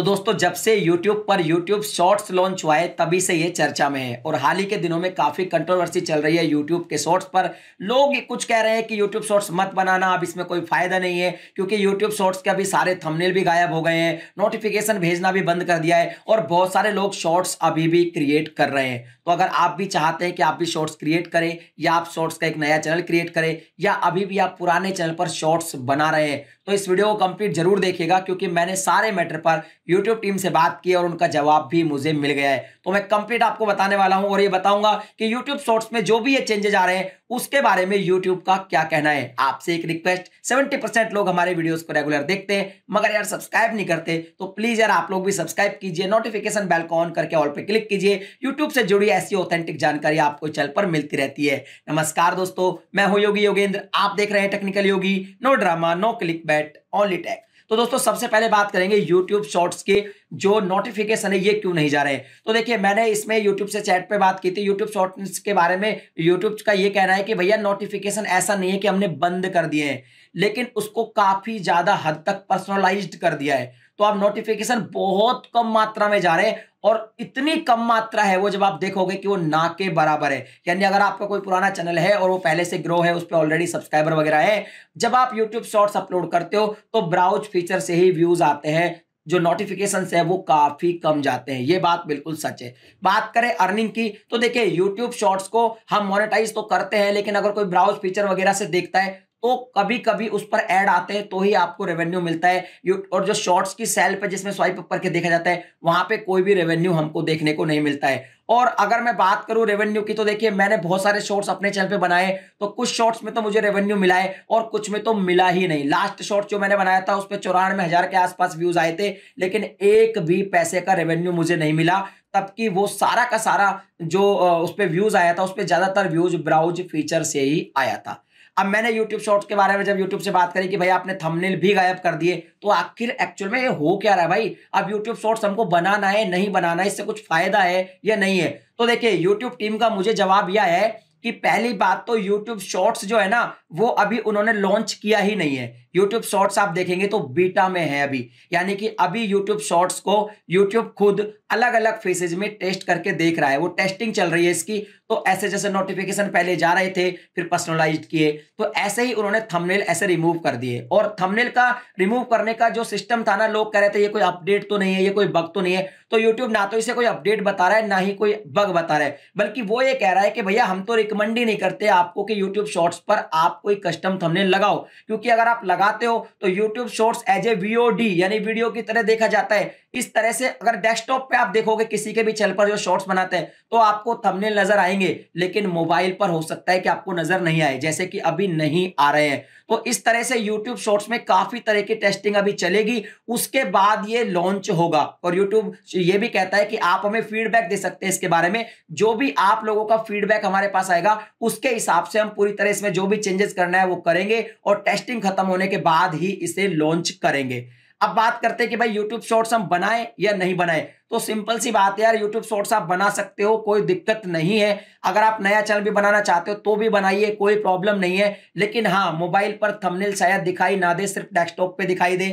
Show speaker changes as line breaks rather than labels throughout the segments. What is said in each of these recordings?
तो दोस्तों जब से YouTube पर YouTube शॉर्ट्स लॉन्च हुआ है तभी से ये चर्चा में है और हाल ही के दिनों में काफ़ी कंट्रोवर्सी चल रही है YouTube के शॉर्ट्स पर लोग कुछ कह रहे हैं कि YouTube शॉर्ट्स मत बनाना अब इसमें कोई फायदा नहीं है क्योंकि YouTube शॉर्ट्स के अभी सारे थंबनेल भी गायब हो गए हैं नोटिफिकेशन भेजना भी बंद कर दिया है और बहुत सारे लोग शॉर्ट्स अभी भी क्रिएट कर रहे हैं तो अगर आप भी चाहते हैं कि आप भी शॉर्ट्स क्रिएट करें या आप शॉर्ट्स का एक नया चैनल क्रिएट करें या अभी भी आप पुराने चैनल पर शॉर्ट्स बना रहे हैं तो इस वीडियो को कंप्लीट जरूर देखिएगा क्योंकि मैंने सारे मैटर पर यूट्यूब टीम से बात की और उनका जवाब भी मुझे मिल गया है तो मैं कंप्लीट आपको बताने वाला हूं और ये बताऊंगा कि यूट्यूब शॉर्ट्स में जो भी ये चेंजेस आ रहे हैं उसके बारे में यूट्यूब का क्या कहना है आपसे एक रिक्वेस्ट सेवेंटी परसेंट लोग हमारे वीडियोज को रेगुलर देखते हैं मगर यार सब्सक्राइब नहीं करते तो प्लीज यार आप लोग भी सब्सक्राइब कीजिए नोटिफिकेशन बेल को ऑन करके ऑल पर क्लिक कीजिए यूट्यूब से जुड़ी ऐसी ऑथेंटिक जानकारी आपको चल पर मिलती रहती है नमस्कार दोस्तों मैं हूं योगी योगेंद्र आप देख रहे हैं technical Yogi no drama no clickbait only tech तो दोस्तों सबसे पहले बात करेंगे यूट्यूब शॉर्ट्स के जो नोटिफिकेशन है ये क्यों नहीं जा रहे तो देखिए मैंने इसमें यूट्यूब से चैट पे बात की थी यूट्यूब शॉर्ट्स के बारे में यूट्यूब का ये कहना है कि भैया नोटिफिकेशन ऐसा नहीं है कि हमने बंद कर दिए हैं लेकिन उसको काफी ज्यादा हद तक पर्सनलाइज्ड कर दिया है तो आप नोटिफिकेशन बहुत कम मात्रा में जा रहे हैं और इतनी कम मात्रा है वो जब आप देखोगे कि वो ना के बराबर है यानी अगर आपका कोई पुराना चैनल है और वो पहले से ग्रो है उस पर ऑलरेडी सब्सक्राइबर वगैरह है जब आप यूट्यूब शॉर्ट्स अपलोड करते हो तो ब्राउज फीचर से ही व्यूज आते हैं जो नोटिफिकेशन है वो काफी कम जाते हैं ये बात बिल्कुल सच है बात करें अर्निंग की तो देखिए यूट्यूब शॉर्ट्स को हम मोनेटाइज तो करते हैं लेकिन अगर कोई ब्राउज फीचर वगैरह से देखता है तो कभी कभी उस पर एड आते हैं तो ही आपको रेवेन्यू मिलता है और जो शॉर्ट्स की सेल पर जिसमें स्वाइप अप करके देखा जाता है वहां पे कोई भी रेवेन्यू हमको देखने को नहीं मिलता है और अगर मैं बात करूं रेवेन्यू की तो देखिए मैंने बहुत सारे शॉर्ट्स अपने चैनल पे बनाए तो कुछ शॉर्ट्स में तो मुझे रेवेन्यू मिला है और कुछ में तो मिला ही नहीं लास्ट शॉर्ट जो मैंने बनाया था उस पर चौरानवे हजार के आसपास व्यूज आए थे लेकिन एक भी पैसे का रेवेन्यू मुझे नहीं मिला तबकि वो सारा का सारा जो उस पर व्यूज आया था उस पर ज्यादातर व्यूज ब्राउज फीचर से ही आया था अब मैंने यूट्यूब शॉर्ट्स के बारे में जब यूट्यूब से बात करी कि भाई आपने थंबनेल भी गायब कर दिए तो आखिर एक्चुअल में ये हो क्या रहा है भाई अब यूट्यूब शॉर्ट्स हमको बनाना है नहीं बनाना है इससे कुछ फायदा है या नहीं है तो देखिए यूट्यूब टीम का मुझे जवाब यह है कि पहली बात तो YouTube Shorts जो है ना वो अभी उन्होंने लॉन्च किया ही नहीं है YouTube Shorts आप देखेंगे तो बीटा में है अभी यानी कि अभी YouTube Shorts को YouTube खुद अलग अलग फेसेज में टेस्ट करके देख रहा है वो टेस्टिंग चल रही है इसकी तो ऐसे जैसे नोटिफिकेशन पहले जा रहे थे फिर पर्सनलाइज किए तो ऐसे ही उन्होंने थमनेल ऐसे रिमूव कर दिए और थमनेल का रिमूव करने का जो सिस्टम था ना लोग कह रहे थे ये कोई अपडेट तो नहीं है ये कोई बग तो नहीं है तो यूट्यूब ना तो इसे कोई अपडेट बता रहा है ना ही कोई बग बता रहा है बल्कि वो ये कह रहा है कि भैया हम तो रिकमेंड ही नहीं करते आपको कि यूट्यूब शॉर्ट्स पर आप कोई कस्टम थंबनेल लगाओ क्योंकि अगर आप लगाते हो तो YouTube shorts as a VOD यानी वीडियो की तरह देखा जाता है इस तरह से अगर डेस्कटॉप पे आप देखोगे किसी के भी चैनल पर जो शॉर्ट्स बनाते हैं तो आपको थंबनेल नजर आएंगे लेकिन मोबाइल पर हो सकता है कि आपको नजर नहीं आए जैसे कि अभी नहीं आ रहे हैं तो इस तरह से यूट्यूब शॉर्ट्स में काफी तरह की टेस्टिंग अभी चलेगी उसके बाद ये लॉन्च होगा और यूट्यूब ये भी कहता है कि आप हमें फीडबैक दे सकते हैं इसके बारे में जो भी आप लोगों का फीडबैक हमारे पास आएगा जाएगा उसके हिसाब से हम पूरी तरह इसमें जो भी चेंजेस करना है वो करेंगे और टेस्टिंग खत्म होने के बाद ही इसे लॉन्च करेंगे अब बात करते हैं कि भाई YouTube शॉर्ट्स हम बनाएं या नहीं बनाएं तो सिंपल सी बात है यार YouTube शॉर्ट्स आप बना सकते हो कोई दिक्कत नहीं है अगर आप नया चैनल भी बनाना चाहते हो तो भी बनाइए कोई प्रॉब्लम नहीं है लेकिन हाँ मोबाइल पर थंबनेल शायद दिखाई ना दे सिर्फ डेस्कटॉप पे दिखाई दे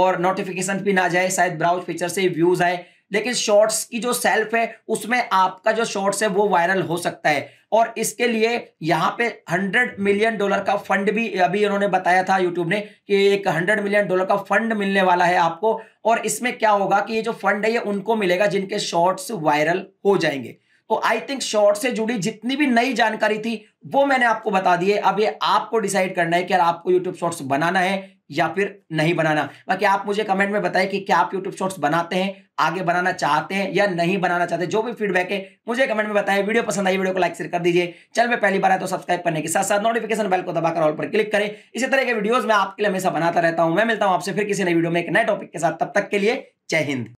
और नोटिफिकेशन भी ना जाए शायद ब्राउज फीचर से व्यूज आए लेकिन शॉर्ट्स की जो सेल्फ है उसमें आपका जो शॉर्ट्स है वो वायरल हो सकता है और इसके लिए यहाँ पे 100 मिलियन डॉलर का फंड भी अभी इन्होंने बताया था यूट्यूब ने कि एक 100 मिलियन डॉलर का फंड मिलने वाला है आपको और इसमें क्या होगा कि ये जो फंड है ये उनको मिलेगा जिनके शॉर्ट्स वायरल हो जाएंगे तो आई थिंक शॉर्ट से जुड़ी जितनी भी नई जानकारी थी वो मैंने आपको बता दी है अब ये आपको डिसाइड करना है कि यार आपको यूट्यूब शॉर्ट्स बनाना है या फिर नहीं बनाना बाकी आप मुझे कमेंट में बताएं कि क्या आप यूट्यूब शॉर्ट्स बनाते हैं आगे बनाना चाहते हैं या नहीं बनाना चाहते जो भी फीडबैक है मुझे कमेंट में बताएं वीडियो पसंद आई वीडियो को लाइक शेयर कर दीजिए चल मैं पहली बार आया तो सब्सक्राइब करने के साथ साथ नोटिफिकेशन बेल को दबाकर ऑल पर क्लिक करें इसी तरह के वीडियोज मैं आपके लिए हमेशा बनाता रहता हूं मैं मिलता हूं आपसे फिर किसी नई वीडियो में एक नए टॉपिक के साथ तब तक के लिए जय हिंद